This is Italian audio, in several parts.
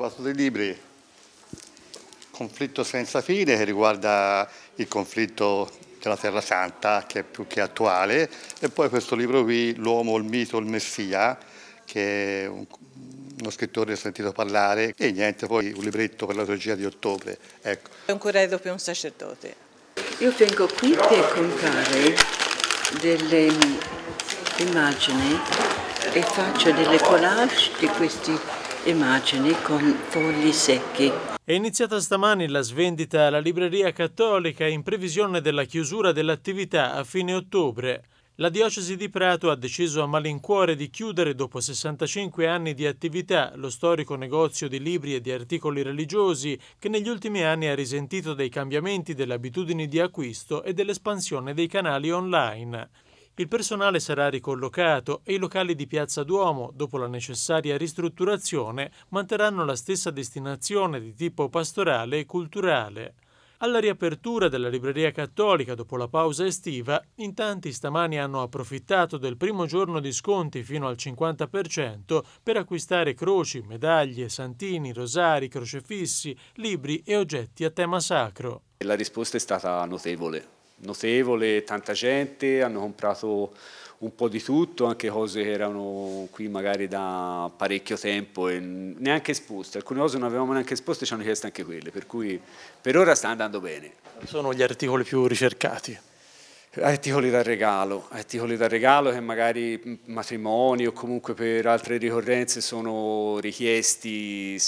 trovato dei libri, Conflitto senza fine, che riguarda il conflitto della Terra Santa, che è più che attuale, e poi questo libro qui, L'uomo, il mito, il messia, che è un, uno scrittore ho sentito parlare, e niente, poi un libretto per la teologia di ottobre. Ecco. È un curello più un sacerdote. Io vengo qui per comprare delle immagini e faccio delle collage di questi immagini con fogli secchi. È iniziata stamani la svendita alla Libreria Cattolica in previsione della chiusura dell'attività a fine ottobre. La diocesi di Prato ha deciso a malincuore di chiudere dopo 65 anni di attività lo storico negozio di libri e di articoli religiosi che negli ultimi anni ha risentito dei cambiamenti delle abitudini di acquisto e dell'espansione dei canali online. Il personale sarà ricollocato e i locali di Piazza Duomo, dopo la necessaria ristrutturazione, manterranno la stessa destinazione di tipo pastorale e culturale. Alla riapertura della Libreria Cattolica dopo la pausa estiva, in tanti stamani hanno approfittato del primo giorno di sconti fino al 50% per acquistare croci, medaglie, santini, rosari, crocefissi, libri e oggetti a tema sacro. La risposta è stata notevole notevole, tanta gente, hanno comprato un po' di tutto, anche cose che erano qui magari da parecchio tempo e neanche esposte. Alcune cose non avevamo neanche esposte, e ci hanno chiesto anche quelle, per cui per ora sta andando bene. Sono gli articoli più ricercati? Articoli da regalo, articoli da regalo che magari matrimoni o comunque per altre ricorrenze sono richiesti,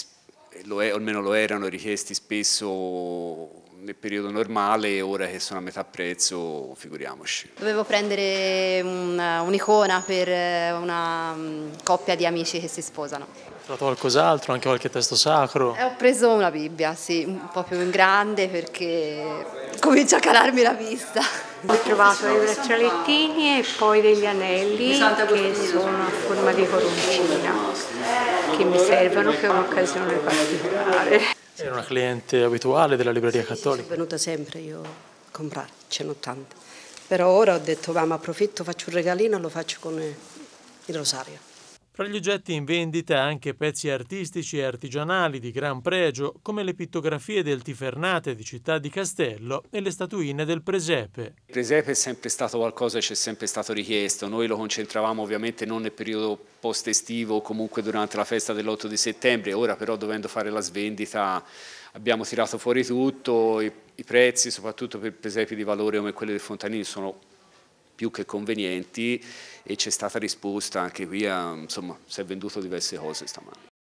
lo è, almeno lo erano richiesti spesso nel periodo normale, ora che sono a metà prezzo, figuriamoci. Dovevo prendere un'icona un per eh, una mm, coppia di amici che si sposano. Ho trovato qualcos'altro, anche qualche testo sacro? Eh, ho preso una Bibbia, sì, un po' più in grande perché comincia a calarmi la vista. Ho trovato dei braccialettini e poi degli anelli che sono a forma di coroncina che mi servono per un'occasione particolare. Era una cliente abituale della libreria sì, cattolica? Sì, sono venuta sempre io a comprare, ce n'ho tante. Però ora ho detto, va, ma approfitto, faccio un regalino e lo faccio con il rosario. Fra gli oggetti in vendita anche pezzi artistici e artigianali di gran pregio, come le pittografie del Tifernate di Città di Castello e le statuine del Presepe. Il Presepe è sempre stato qualcosa che ci è sempre stato richiesto, noi lo concentravamo ovviamente non nel periodo post-estivo o comunque durante la festa dell'8 di settembre, ora però dovendo fare la svendita abbiamo tirato fuori tutto, i, i prezzi soprattutto per presepi di valore come quelli del Fontanini sono più che convenienti e c'è stata risposta anche qui, a, insomma si è venduto diverse cose stamattina.